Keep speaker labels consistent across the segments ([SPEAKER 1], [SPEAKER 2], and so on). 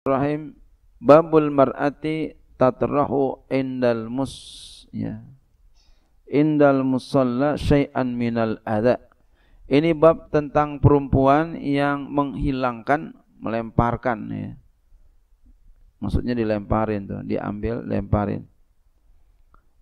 [SPEAKER 1] Rahim babul mar'ati tatrahu indal mus ya indal musalla syai'an minal adha ini bab tentang perempuan yang menghilangkan melemparkan ya maksudnya dilemparin tuh diambil lemparin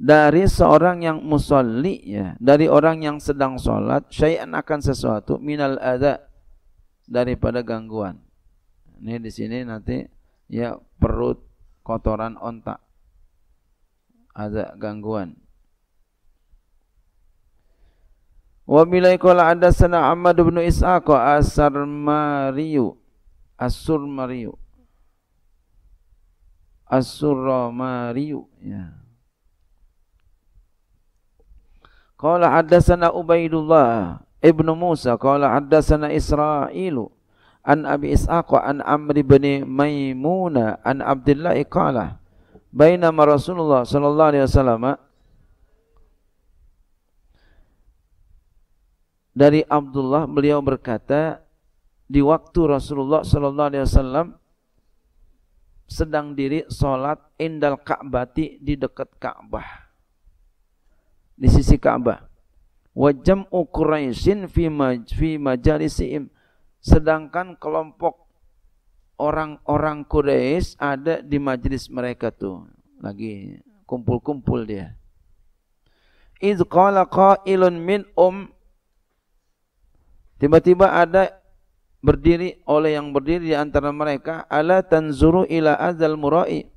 [SPEAKER 1] dari seorang yang musalli ya dari orang yang sedang sholat syai'an akan sesuatu minal adha daripada gangguan ini di sini nanti ya perut kotoran ontak. Ada gangguan. Wa bilai qala hadatsana Ahmad bin Ishaq as-Sarmariyu asur surmariyu asur surmariyu ya Qala hadatsana Ubaidullah ibnu Musa qala hadatsana Israilu an Abi Ishaq an Amr bin Maimuna an Abdullah qala bainama Rasulullah sallallahu alaihi wasallam dari Abdullah beliau berkata di waktu Rasulullah sallallahu alaihi wasallam sedang diri salat indal Ka'bati di dekat Ka'bah di sisi Ka'bah wa jam'u Quraisyin fi maj fi majalisihim Sedangkan kelompok orang-orang Quraisy ada di majelis mereka tuh. Lagi kumpul-kumpul dia. Idh qala qailun min um Tiba-tiba ada berdiri oleh yang berdiri di antara mereka ala tanzuru ila azal murai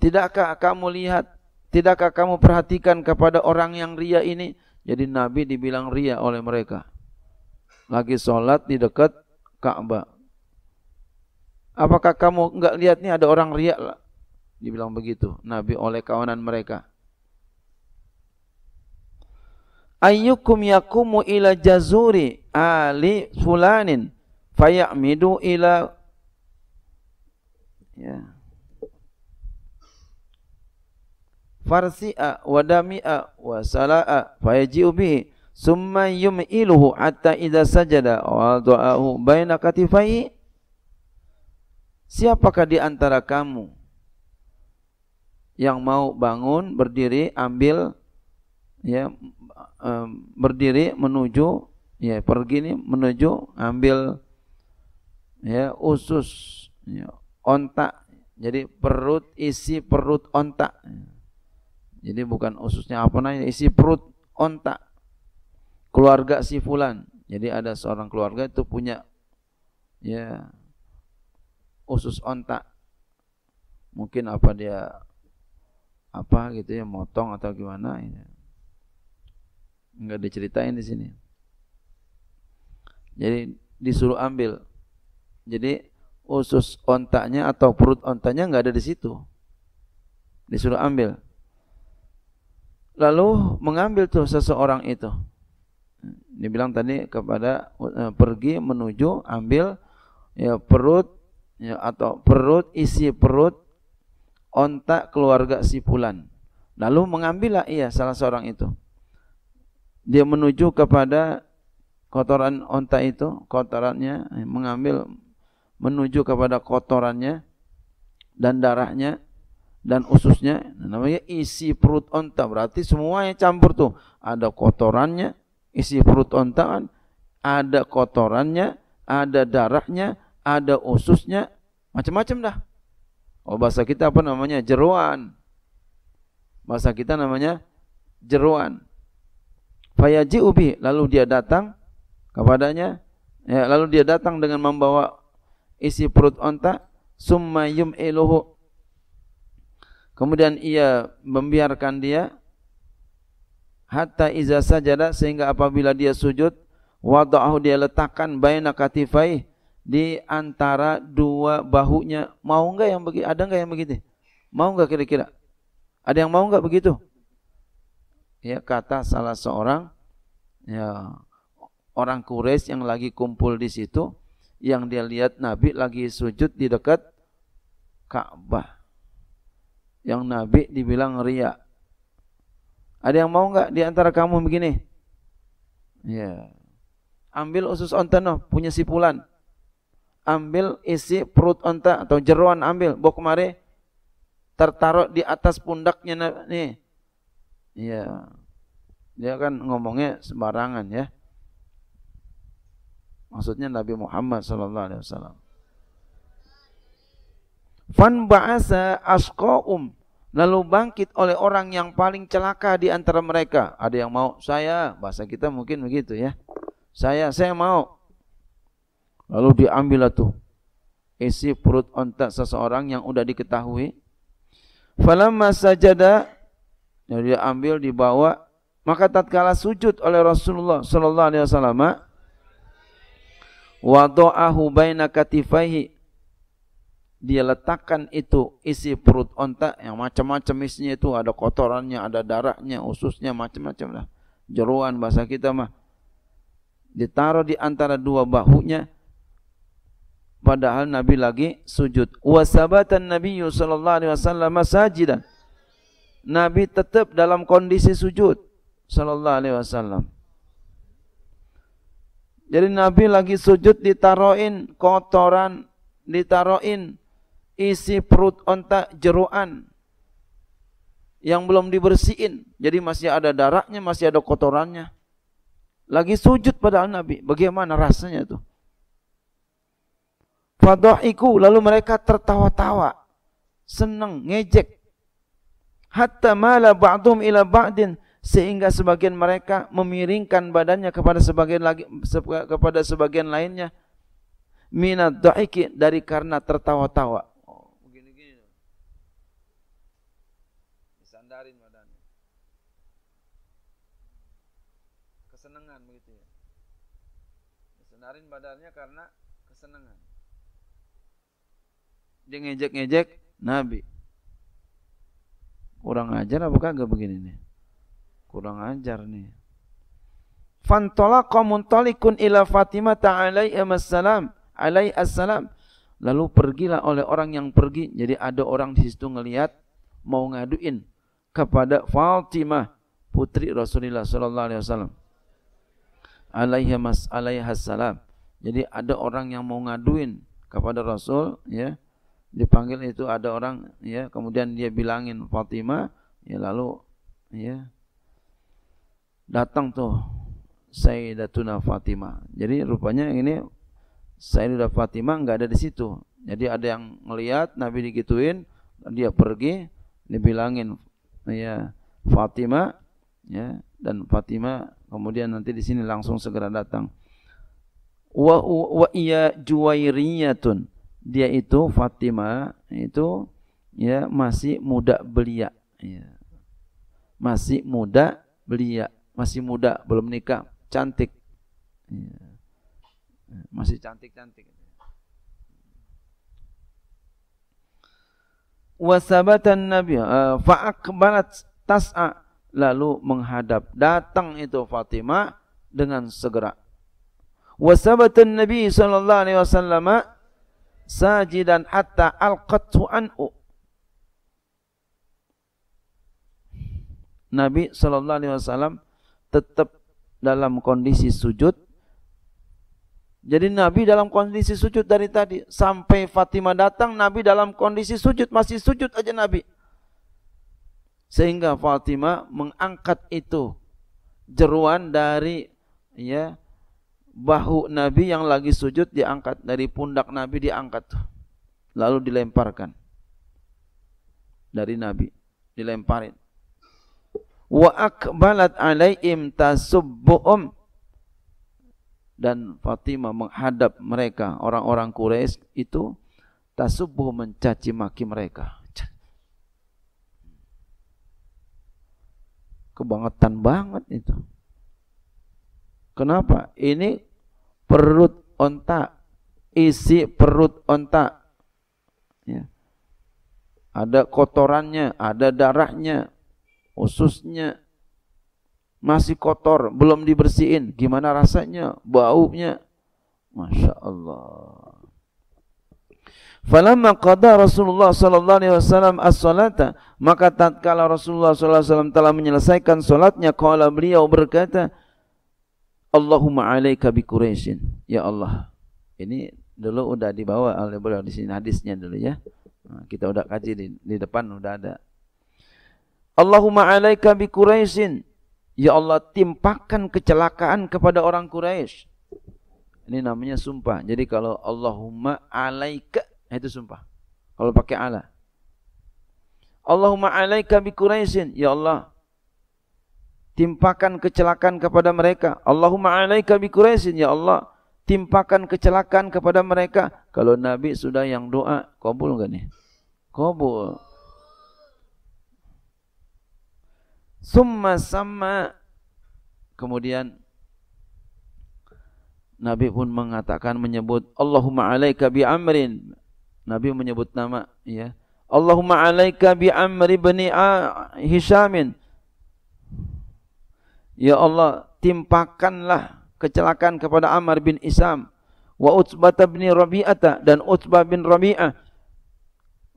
[SPEAKER 1] Tidakkah kamu lihat tidakkah kamu perhatikan kepada orang yang ria ini jadi Nabi dibilang ria oleh mereka. Lagi sholat di dekat Ka'bah. Apakah kamu enggak lihat nih ada orang ria? Dibilang begitu. Nabi oleh kawanan mereka. Ayyukum yakumu ila jazuri ali fulanin fayamidu ila ya. farsi'a wa dami'a wa sala'a fayaji'u bihi summa yum'iluhu hatta idza sajada wada'ahu baina katifai siapakah di antara kamu yang mau bangun berdiri ambil ya um, berdiri menuju ya pergi nih menuju ambil ya usus ya, ontak jadi perut isi perut ontak ya. Jadi bukan ususnya apa namanya isi perut ontak keluarga si fulan. Jadi ada seorang keluarga itu punya ya usus ontak. Mungkin apa dia apa gitu ya motong atau gimana ya. Enggak diceritain di sini. Jadi disuruh ambil. Jadi usus ontaknya atau perut ontaknya enggak ada di situ. Disuruh ambil lalu mengambil tuh seseorang itu dibilang tadi kepada uh, pergi menuju ambil ya perut ya, atau perut isi perut ontak keluarga si pulan lalu mengambillah ia salah seorang itu dia menuju kepada kotoran onta itu kotorannya mengambil menuju kepada kotorannya dan darahnya dan ususnya namanya isi perut onta berarti semuanya campur tuh ada kotorannya isi perut onta kan. ada kotorannya ada darahnya ada ususnya macam-macam dah oh bahasa kita apa namanya jeruan bahasa kita namanya jeruan fayaji ubi lalu dia datang kepadanya ya, lalu dia datang dengan membawa isi perut onta summa yum iluhu Kemudian ia membiarkan dia hatta iza sajada sehingga apabila dia sujud wada'ahu dia letakkan baina katifai di antara dua bahunya. Mau enggak yang begitu? Ada enggak yang begitu? Mau enggak kira-kira? Ada yang mau enggak begitu? Ya kata salah seorang ya orang Quraisy yang lagi kumpul di situ yang dia lihat Nabi lagi sujud di dekat Ka'bah yang Nabi dibilang ria. Ada yang mau nggak di antara kamu begini? Ya. Ambil usus onta noh, punya pulan. Ambil isi perut onta atau jeruan ambil, bawa kemari. Tertaruh di atas pundaknya nih. Ya. Dia kan ngomongnya sembarangan ya. Maksudnya Nabi Muhammad sallallahu alaihi wasallam. Fan ba'asa asqaum. Lalu bangkit oleh orang yang paling celaka di antara mereka. Ada yang mau saya, bahasa kita mungkin begitu ya. Saya, saya mau. Lalu diambil tuh isi perut ontak seseorang yang udah diketahui. Falamma sajada dia ambil dibawa maka tatkala sujud oleh Rasulullah sallallahu alaihi wasallam wada'ahu baina katifaihi dia letakkan itu isi perut onta yang macam-macam isinya itu ada kotorannya, ada darahnya, ususnya macam-macam lah. Jeruan bahasa kita mah. Ditaruh di antara dua bahunya padahal Nabi lagi sujud. Wasabatan Nabi sallallahu alaihi wasallam sajidan. Nabi tetap dalam kondisi sujud sallallahu alaihi wasallam. Jadi Nabi lagi sujud ditaruhin kotoran, ditaruhin isi perut onta jeruan yang belum dibersihin. Jadi masih ada darahnya, masih ada kotorannya. Lagi sujud pada Nabi. Bagaimana rasanya tuh? Fadha'iku lalu mereka tertawa-tawa, senang, ngejek. Hatta mala ba'dhum ila ba'din sehingga sebagian mereka memiringkan badannya kepada sebagian lagi kepada sebagian lainnya minat dhaiki dari karena tertawa-tawa Ditarik badannya karena kesenangan. Dia ngejek-ngejek Nabi. Kurang ajar apa kagak begini nih? Kurang ajar nih. Fantolaqa muntalikun ila Fatimah ta'alai assalam. Alai assalam. Lalu pergilah oleh orang yang pergi. Jadi ada orang di situ ngelihat mau ngaduin kepada Fatimah putri Rasulullah sallallahu alaihi wasallam alaihi mas Alaihi salam. Jadi ada orang yang mau ngaduin kepada Rasul ya dipanggil itu ada orang ya kemudian dia bilangin Fatima, ya lalu ya datang tuh Sayyidatuna Fatima. Jadi rupanya ini Sayyidatuna Fatima nggak ada di situ. Jadi ada yang melihat Nabi digituin, dia pergi dibilangin ya Fatima, ya dan Fatimah kemudian nanti di sini langsung segera datang wa wa iya juwairiyatun dia itu Fatimah itu ya masih muda belia ya. masih muda belia masih muda belum nikah cantik ya. masih cantik cantik wasabatan nabi eh, fa'akbarat tas'a lalu menghadap datang itu Fatimah dengan segera wasabatan nabi sallallahu alaihi wasallam sajidan hatta an'u Nabi sallallahu alaihi wasallam tetap dalam kondisi sujud jadi Nabi dalam kondisi sujud dari tadi sampai Fatimah datang Nabi dalam kondisi sujud masih sujud aja Nabi sehingga Fatimah mengangkat itu jeruan dari ya bahu Nabi yang lagi sujud diangkat dari pundak Nabi diangkat lalu dilemparkan dari Nabi dilemparin wa akbalat alaihim tasubbu'um dan Fatimah menghadap mereka orang-orang Quraisy itu tasubbu mencaci maki mereka kebangetan banget itu. Kenapa? Ini perut onta, isi perut onta. Ya. Ada kotorannya, ada darahnya, ususnya masih kotor, belum dibersihin. Gimana rasanya? Baunya? Masya Allah. Falamma qada Rasulullah sallallahu alaihi wasallam as-salata, maka tatkala Rasulullah sallallahu alaihi wasallam telah menyelesaikan salatnya, qala beliau berkata, Allahumma alaika bi Quraisyin. Ya Allah. Ini dulu udah dibawa oleh beliau di sini hadisnya dulu ya. Nah, kita udah kaji di, di depan udah ada. Allahumma alaika bi Quraisyin. Ya Allah, timpakan kecelakaan kepada orang Quraisy. Ini namanya sumpah. Jadi kalau Allahumma alaika Nah, itu sumpah. Kalau pakai ala. Allahumma alaika bi Quraisyin. Ya Allah, timpakan kecelakaan kepada mereka. Allahumma alaika bi Quraisyin. Ya Allah, timpakan kecelakaan kepada mereka. Kalau Nabi sudah yang doa, kabul enggak nih? Kabul. Summa sama kemudian Nabi pun mengatakan menyebut Allahumma alaika bi amrin Nabi menyebut nama ya. Allahumma alaika bi Amr bin Hisamin. Ya Allah, timpakanlah kecelakaan kepada Amr bin Isam wa Utbah bin Rabi'ata dan Utbah bin Rabi'ah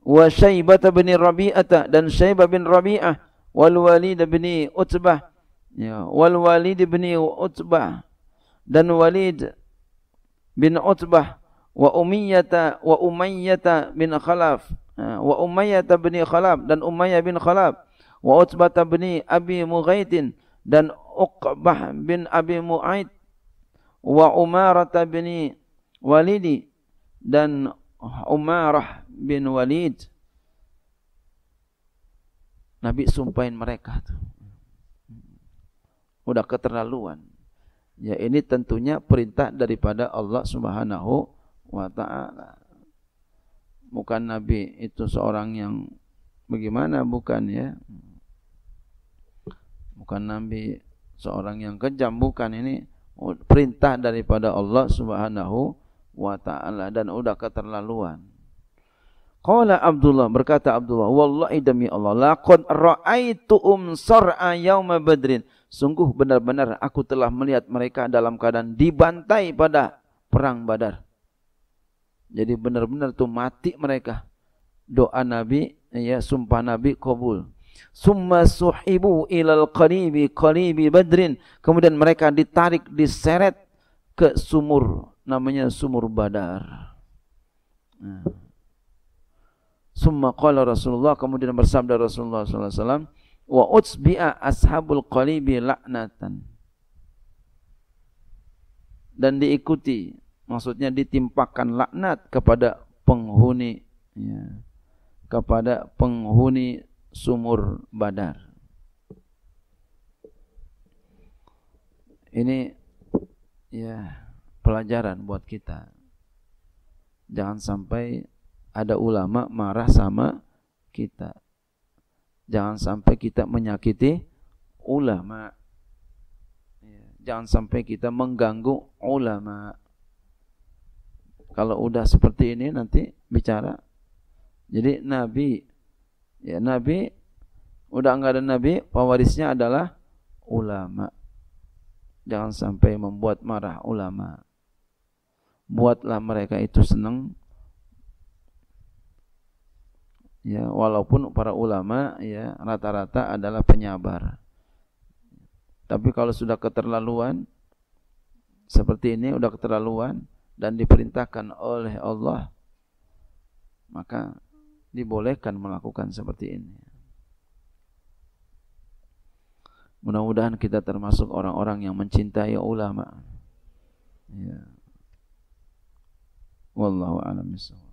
[SPEAKER 1] wa Syaibah bin Rabi'ata dan Syaibah bin Rabi'ah wal Walid bin Utsbah ya wal Walid bin Utsbah dan Walid bin Utsbah wa Umayyata wa Umayyata bin Khalaf ah, wa Umayyata bin Khalaf dan Umayyah bin Khalaf wa Utbah bin Abi Mughaitin dan Uqbah bin Abi Mu'aid wa Umarah bin Walidi dan Umarah bin Walid Nabi sumpahin mereka tuh. Udah keterlaluan. Ya ini tentunya perintah daripada Allah Subhanahu wa ta'ala. Bukan Nabi itu seorang yang bagaimana bukan ya. Bukan Nabi seorang yang kejam bukan ini perintah daripada Allah Subhanahu wa taala dan udah keterlaluan. Qala Abdullah berkata Abdullah, wallahi demi Allah laqad ra'aitu um sar'a yauma badrin. Sungguh benar-benar aku telah melihat mereka dalam keadaan dibantai pada perang Badar. Jadi benar-benar tuh mati mereka. Doa Nabi, ya sumpah Nabi kabul. Summa suhibu ilal qaribi qaribi badrin. Kemudian mereka ditarik, diseret ke sumur. Namanya sumur badar. Nah. Summa qala Rasulullah. Kemudian bersabda Rasulullah SAW. Wa utsbi'a ashabul qaribi la'natan. Dan diikuti maksudnya ditimpakan laknat kepada penghuni ya, kepada penghuni sumur badar ini ya pelajaran buat kita jangan sampai ada ulama marah sama kita jangan sampai kita menyakiti ulama ya, jangan sampai kita mengganggu ulama' Kalau udah seperti ini nanti bicara. Jadi Nabi, ya Nabi, udah enggak ada Nabi, pewarisnya adalah ulama. Jangan sampai membuat marah ulama. Buatlah mereka itu senang. Ya, walaupun para ulama ya rata-rata adalah penyabar. Tapi kalau sudah keterlaluan seperti ini udah keterlaluan, dan diperintahkan oleh Allah maka dibolehkan melakukan seperti ini mudah-mudahan kita termasuk orang-orang yang mencintai ulama ya wallahu a'lam